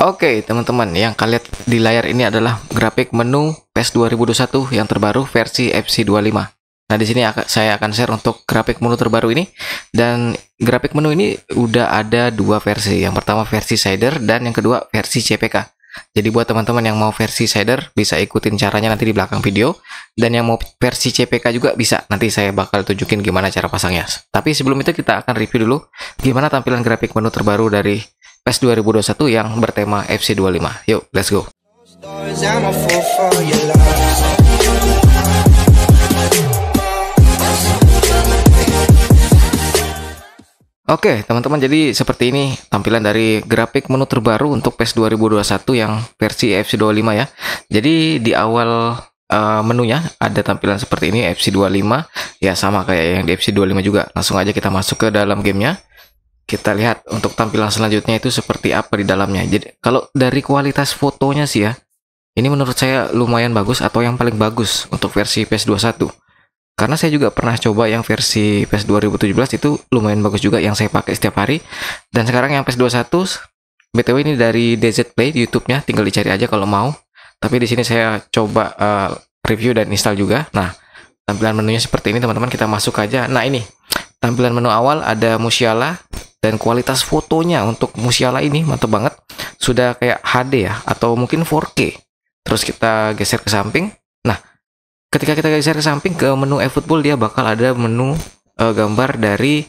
Oke okay, teman-teman, yang kalian lihat di layar ini adalah grafik menu PES 2021 yang terbaru versi FC25. Nah di sini saya akan share untuk grafik menu terbaru ini dan grafik menu ini udah ada dua versi. Yang pertama versi shader dan yang kedua versi CPK. Jadi buat teman-teman yang mau versi shader bisa ikutin caranya nanti di belakang video dan yang mau versi CPK juga bisa. Nanti saya bakal tunjukin gimana cara pasangnya. Tapi sebelum itu kita akan review dulu gimana tampilan grafik menu terbaru dari PES 2021 yang bertema FC25. Yuk, let's go. Oke teman-teman jadi seperti ini tampilan dari grafik menu terbaru untuk PES 2021 yang versi FC25 ya Jadi di awal uh, menunya ada tampilan seperti ini FC25 Ya sama kayak yang di FC25 juga langsung aja kita masuk ke dalam gamenya kita lihat untuk tampilan selanjutnya itu seperti apa di dalamnya. Jadi kalau dari kualitas fotonya sih ya, ini menurut saya lumayan bagus atau yang paling bagus untuk versi PS21. Karena saya juga pernah coba yang versi PS 2017 itu lumayan bagus juga yang saya pakai setiap hari. Dan sekarang yang PS 21 BTW ini dari DZ Play di YouTube-nya, tinggal dicari aja kalau mau. Tapi di sini saya coba uh, review dan install juga. Nah, tampilan menunya seperti ini teman-teman, kita masuk aja. Nah, ini tampilan menu awal ada Musiala, dan kualitas fotonya untuk Musiala ini mantap banget sudah kayak HD ya atau mungkin 4K terus kita geser ke samping nah ketika kita geser ke samping ke menu eFootball dia bakal ada menu uh, gambar dari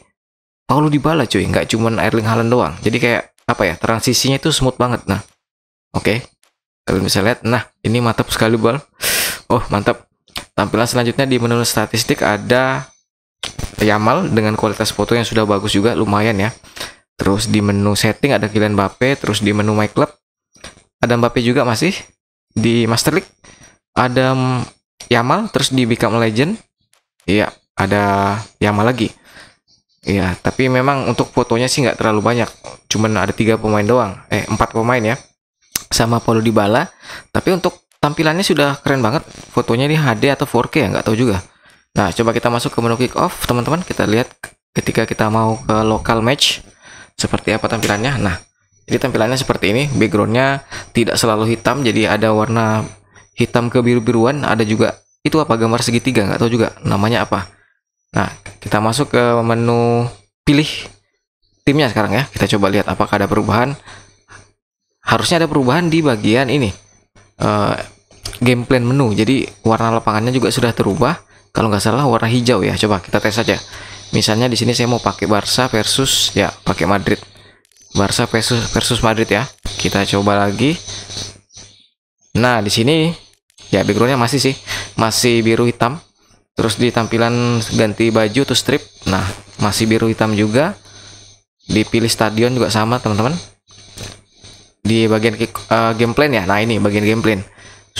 Paulo Dybala cuy nggak cuma Erling Haaland doang jadi kayak apa ya transisinya itu smooth banget nah oke okay. kalian bisa lihat nah ini mantap sekali bal oh mantap tampilan selanjutnya di menu statistik ada Yamal dengan kualitas foto yang sudah bagus juga lumayan ya. Terus di menu setting ada kalian Mbappe, terus di menu My Club ada Mbappe juga masih di Master League ada Yamal. terus di Become Legend iya ada Yamal lagi. Iya, tapi memang untuk fotonya sih nggak terlalu banyak, cuman ada tiga pemain doang, eh empat pemain ya, sama Paulo Dybala. Tapi untuk tampilannya sudah keren banget, fotonya di HD atau 4K ya nggak tahu juga. Nah, coba kita masuk ke menu kick off, teman-teman. Kita lihat ketika kita mau ke local match seperti apa tampilannya. Nah, jadi tampilannya seperti ini. Backgroundnya tidak selalu hitam, jadi ada warna hitam ke biru biruan Ada juga itu apa gambar segitiga nggak tahu juga namanya apa. Nah, kita masuk ke menu pilih timnya sekarang ya. Kita coba lihat apakah ada perubahan. Harusnya ada perubahan di bagian ini. Uh, eh, game plan menu. Jadi warna lapangannya juga sudah terubah kalau nggak salah warna hijau ya coba kita tes saja misalnya di sini saya mau pakai Barca versus ya pakai Madrid Barca versus versus Madrid ya kita coba lagi nah di sini ya backgroundnya masih sih masih biru hitam terus di tampilan ganti baju tuh strip nah masih biru hitam juga dipilih stadion juga sama teman-teman di bagian uh, game plan ya nah ini bagian game plan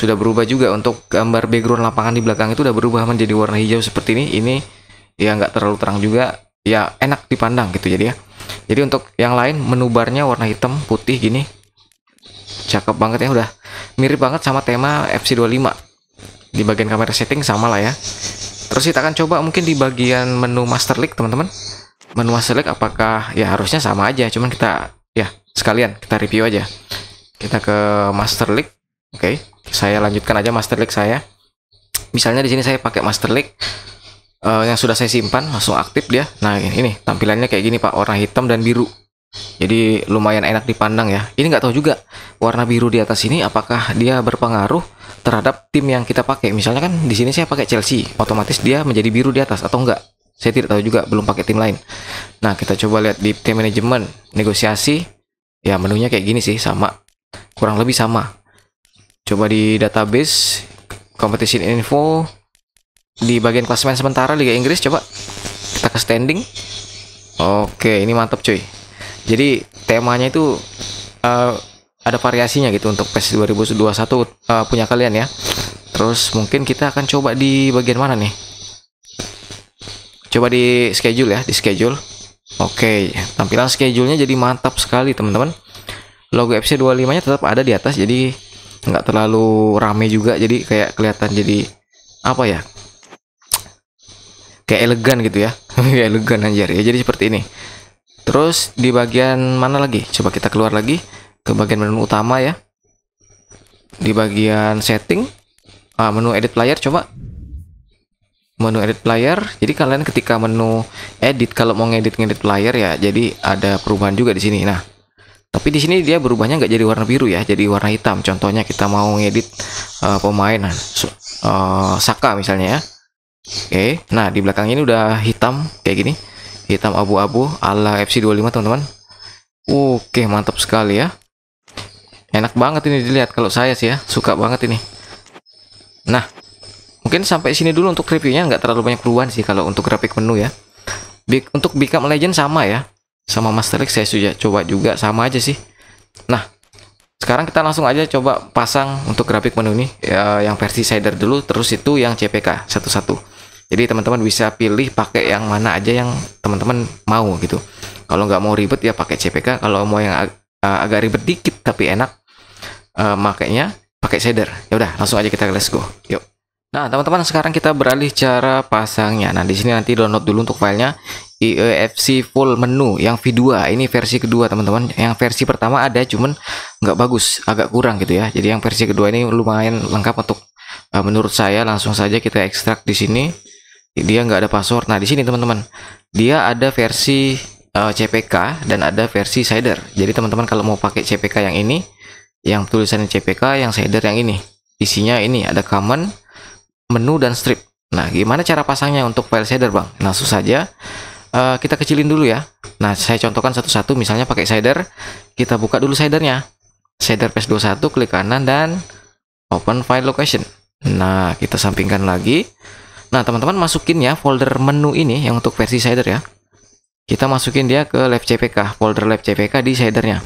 sudah berubah juga untuk gambar background lapangan di belakang itu sudah berubah menjadi warna hijau seperti ini ini ya nggak terlalu terang juga ya enak dipandang gitu jadi ya jadi untuk yang lain menu barnya warna hitam putih gini cakep banget ya udah mirip banget sama tema FC25 di bagian kamera setting sama lah ya terus kita akan coba mungkin di bagian menu master league teman-teman menu master league apakah ya harusnya sama aja cuman kita ya sekalian kita review aja kita ke master league Oke, okay, saya lanjutkan aja master link saya. Misalnya di sini saya pakai master link uh, eh, yang sudah saya simpan langsung aktif dia. Nah, ini tampilannya kayak gini Pak, warna hitam dan biru. Jadi lumayan enak dipandang ya. Ini nggak tahu juga warna biru di atas ini apakah dia berpengaruh terhadap tim yang kita pakai. Misalnya kan di sini saya pakai Chelsea, otomatis dia menjadi biru di atas atau enggak. Saya tidak tahu juga, belum pakai tim lain. Nah, kita coba lihat di tim manajemen, negosiasi. Ya, menunya kayak gini sih, sama. Kurang lebih sama coba di database competition info di bagian klasemen sementara Liga Inggris coba kita ke standing oke ini mantap cuy jadi temanya itu uh, ada variasinya gitu untuk PES 2021 uh, eh, punya kalian ya terus mungkin kita akan coba di bagian mana nih coba di schedule ya di schedule oke tampilan schedule-nya jadi mantap sekali teman-teman logo FC 25 nya tetap ada di atas jadi nggak terlalu rame juga jadi kayak kelihatan jadi apa ya kayak elegan gitu ya kayak elegan anjir ya jadi seperti ini terus di bagian mana lagi coba kita keluar lagi ke bagian menu utama ya di bagian setting ah, menu edit player coba menu edit player jadi kalian ketika menu edit kalau mau ngedit ngedit player ya jadi ada perubahan juga di sini nah tapi di sini dia berubahnya nggak jadi warna biru ya, jadi warna hitam. Contohnya kita mau ngedit uh, pemain uh, Saka misalnya ya. Oke, nah di belakang ini udah hitam kayak gini. Hitam abu-abu ala FC25 teman-teman. Oke, mantap sekali ya. Enak banget ini dilihat kalau saya sih ya, suka banget ini. Nah, mungkin sampai sini dulu untuk reviewnya nggak terlalu banyak keluhan sih kalau untuk grafik menu ya. untuk Become Legend sama ya sama Mas saya sudah coba juga sama aja sih nah sekarang kita langsung aja coba pasang untuk grafik menu ini ya, yang versi shader dulu terus itu yang CPK satu-satu jadi teman-teman bisa pilih pakai yang mana aja yang teman-teman mau gitu kalau nggak mau ribet ya pakai CPK kalau mau yang ag eh, agak ribet dikit tapi enak uh, eh, makanya pakai shader ya udah langsung aja kita let's go yuk Nah, teman-teman, sekarang kita beralih cara pasangnya. Nah, di sini nanti download dulu untuk filenya IEFC e full menu yang V2. Ini versi kedua, teman-teman. Yang versi pertama ada cuman nggak bagus, agak kurang gitu ya. Jadi yang versi kedua ini lumayan lengkap untuk uh, menurut saya. Langsung saja kita ekstrak di sini. Dia nggak ada password. Nah, di sini teman-teman, dia ada versi uh, e, CPK dan ada versi Cider. Jadi teman-teman kalau mau pakai CPK yang ini, yang tulisannya CPK, yang Cider yang ini. Isinya ini ada common menu dan strip. Nah, gimana cara pasangnya untuk file shader, Bang? Nah, langsung saja uh, kita kecilin dulu ya. Nah, saya contohkan satu-satu misalnya pakai shader, kita buka dulu shadernya. Shader PS21 klik kanan dan open file location. Nah, kita sampingkan lagi. Nah, teman-teman masukin ya folder menu ini yang untuk versi shader ya. Kita masukin dia ke lab CPK, folder lab CPK di shadernya.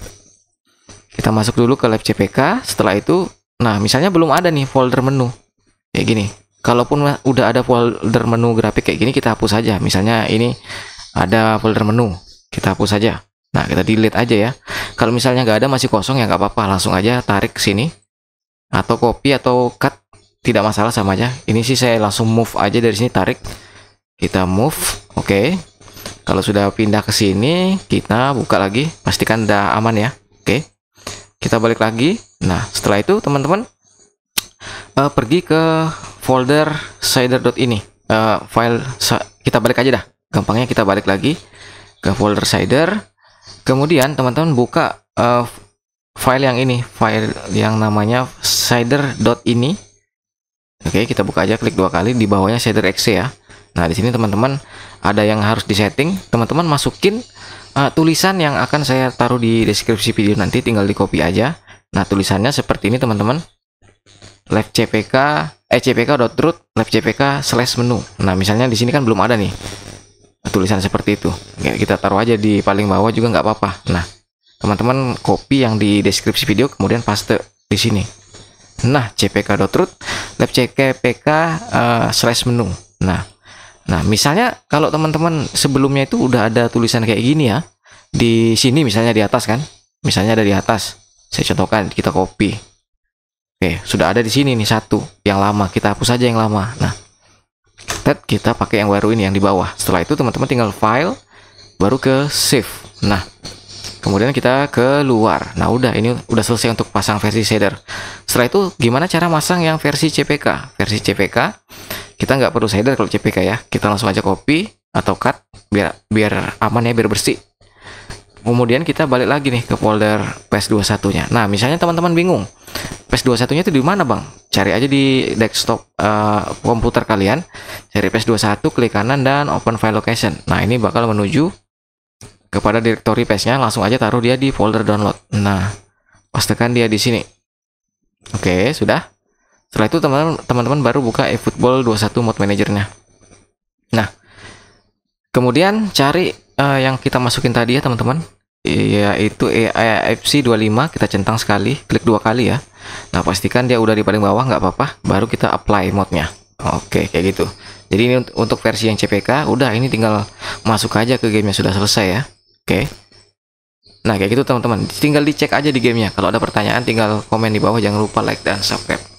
Kita masuk dulu ke lab CPK, setelah itu nah, misalnya belum ada nih folder menu. Kayak gini kalaupun udah ada folder menu grafik kayak gini kita hapus saja misalnya ini ada folder menu kita hapus saja nah kita delete aja ya kalau misalnya nggak ada masih kosong ya nggak apa-apa langsung aja tarik sini atau copy atau cut tidak masalah sama aja ini sih saya langsung move aja dari sini tarik kita move oke okay. kalau sudah pindah ke sini kita buka lagi pastikan udah aman ya oke okay. kita balik lagi nah setelah itu teman-teman uh, pergi ke folder cider ini uh, file kita balik aja dah gampangnya kita balik lagi ke folder cider kemudian teman-teman buka uh, file yang ini file yang namanya cider ini oke okay, kita buka aja klik dua kali di bawahnya cider exe ya nah di sini teman-teman ada yang harus disetting teman-teman masukin uh, tulisan yang akan saya taruh di deskripsi video nanti tinggal di copy aja nah tulisannya seperti ini teman-teman cpk, eh cpk.root cpk slash menu nah misalnya di sini kan belum ada nih tulisan seperti itu ya, kita taruh aja di paling bawah juga nggak apa-apa nah teman-teman copy yang di deskripsi video kemudian paste di sini nah cpk.root cpk uh, eh, slash menu nah nah misalnya kalau teman-teman sebelumnya itu udah ada tulisan kayak gini ya di sini misalnya di atas kan misalnya ada di atas saya contohkan kita copy Oke, sudah ada di sini nih satu yang lama. Kita hapus saja yang lama. Nah, tet kita pakai yang baru ini yang di bawah. Setelah itu teman-teman tinggal file, baru ke save. Nah, kemudian kita keluar. Nah, udah ini udah selesai untuk pasang versi shader. Setelah itu gimana cara masang yang versi CPK? Versi CPK kita nggak perlu shader kalau CPK ya. Kita langsung aja copy atau cut biar biar aman ya, biar bersih kemudian kita balik lagi nih ke folder PS21-nya. Nah, misalnya teman-teman bingung, PS21-nya itu di mana, Bang? Cari aja di desktop uh, komputer kalian, cari PS21, klik kanan dan open file location. Nah, ini bakal menuju kepada direktori PS-nya, langsung aja taruh dia di folder download. Nah, pastikan dia di sini. Oke, sudah. Setelah itu teman-teman baru buka eFootball 21 mode manajernya. Nah, kemudian cari uh, yang kita masukin tadi ya teman-teman yaitu AFC 25 kita centang sekali klik dua kali ya nah pastikan dia udah di paling bawah nggak apa-apa baru kita apply modnya oke kayak gitu jadi ini untuk versi yang CPK udah ini tinggal masuk aja ke game yang sudah selesai ya oke nah kayak gitu teman-teman tinggal dicek aja di gamenya kalau ada pertanyaan tinggal komen di bawah jangan lupa like dan subscribe